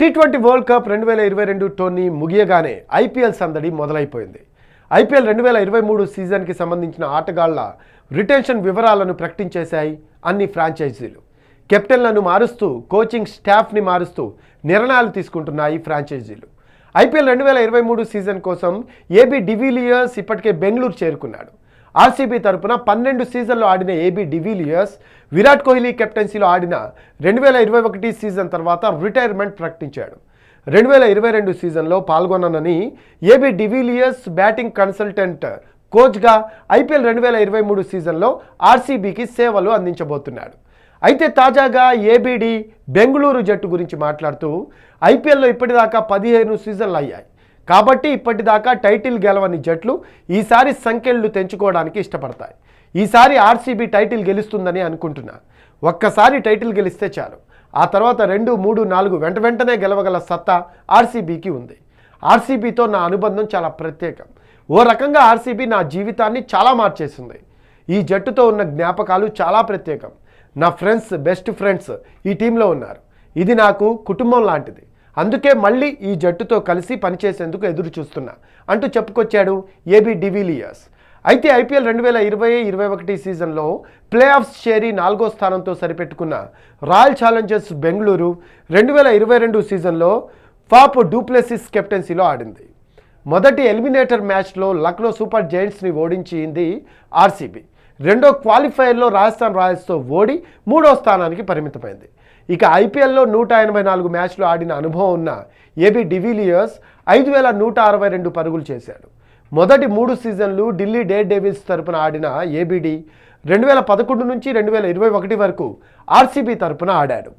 T twenty world cup రెండు వేల ఇరవై రెండు టోర్నీ ముగియగానే ఐపీఎల్ సందడి మొదలైపోయింది ఐపీఎల్ రెండు వేల ఇరవై మూడు సీజన్కి సంబంధించిన ఆటగాళ్ల రిటెన్షన్ వివరాలను ప్రకటించేశాయి అన్ని ఫ్రాంచైజీలు కెప్టెన్లను మారుస్తూ కోచింగ్ స్టాఫ్ని మారుస్తూ నిర్ణయాలు తీసుకుంటున్నాయి ఫ్రాంచైజీలు ఐపీఎల్ రెండు వేల ఇరవై మూడు సీజన్ కోసం ఏబీ డివిలియర్స్ ఇప్పటికే బెంగళూరు చేరుకున్నాడు ఆర్సీబీ తరపున పన్నెండు సీజన్లు ఆడిన ఏబీ డివిలియర్స్ విరాట్ కోహ్లీ కెప్టెన్సీలో ఆడిన రెండు వేల ఇరవై ఒకటి సీజన్ తర్వాత రిటైర్మెంట్ ప్రకటించాడు రెండు వేల ఇరవై రెండు సీజన్లో పాల్గొననని ఏబీ డివిలియర్స్ బ్యాటింగ్ కన్సల్టెంట్ కోచ్గా ఐపీఎల్ రెండు వేల ఇరవై మూడు సీజన్లో ఆర్సీబీకి సేవలు అందించబోతున్నాడు అయితే తాజాగా ఏబీడీ బెంగళూరు జట్టు గురించి మాట్లాడుతూ ఐపీఎల్లో ఇప్పటిదాకా పదిహేను సీజన్లు అయ్యాయి కాబట్టి ఇప్పటిదాకా టైటిల్ గెలవని జట్లు ఈసారి సంఖ్యలు తెంచుకోవడానికి ఇష్టపడతాయి ఈసారి ఆర్సీబీ టైటిల్ గెలుస్తుందని అనుకుంటున్నా ఒక్కసారి టైటిల్ గెలిస్తే చాలు ఆ తర్వాత రెండు మూడు నాలుగు వెంట వెంటనే గెలవగల సత్తా ఆర్సీబీకి ఉంది ఆర్సీబీతో నా అనుబంధం చాలా ప్రత్యేకం ఓ రకంగా ఆర్సీబీ నా జీవితాన్ని చాలా మార్చేసింది ఈ జట్టుతో ఉన్న జ్ఞాపకాలు చాలా ప్రత్యేకం నా ఫ్రెండ్స్ బెస్ట్ ఫ్రెండ్స్ ఈ టీంలో ఉన్నారు ఇది నాకు కుటుంబం లాంటిది అందుకే మళ్ళీ ఈ జట్టుతో కలిసి పనిచేసేందుకు ఎదురు చూస్తున్నా అంటూ చెప్పుకొచ్చాడు ఏబీ డివిలియర్స్ అయితే ఐపీఎల్ రెండు వేల ఇరవై ఇరవై ఒకటి సీజన్లో ప్లే ఆఫ్స్ చేరి నాలుగో స్థానంతో సరిపెట్టుకున్న రాయల్ ఛాలెంజర్స్ బెంగళూరు రెండు వేల ఇరవై రెండు సీజన్లో ఫాప్ డూప్లెసిస్ కెప్టెన్సీలో ఆడింది మొదటి ఎలిమినేటర్ మ్యాచ్లో లక్నో సూపర్ జైంట్స్ని ఓడించింది ఆర్సీబీ రెండో క్వాలిఫైయర్లో రాజస్థాన్ రాయల్స్తో ఓడి మూడో స్థానానికి పరిమితమైంది ఇక ఐపీఎల్లో నూట ఎనభై నాలుగు మ్యాచ్లు ఆడిన అనుభవం ఉన్న ఏబీ డివిలియర్స్ ఐదు వేల నూట అరవై రెండు పరుగులు చేశాడు మొదటి మూడు సీజన్లు ఢిల్లీ డే డేవిల్స్ తరపున ఆడిన ఏబిడి రెండు వేల పదకొండు నుంచి రెండు వేల ఇరవై ఒకటి వరకు ఆర్సీబీ తరపున ఆడాడు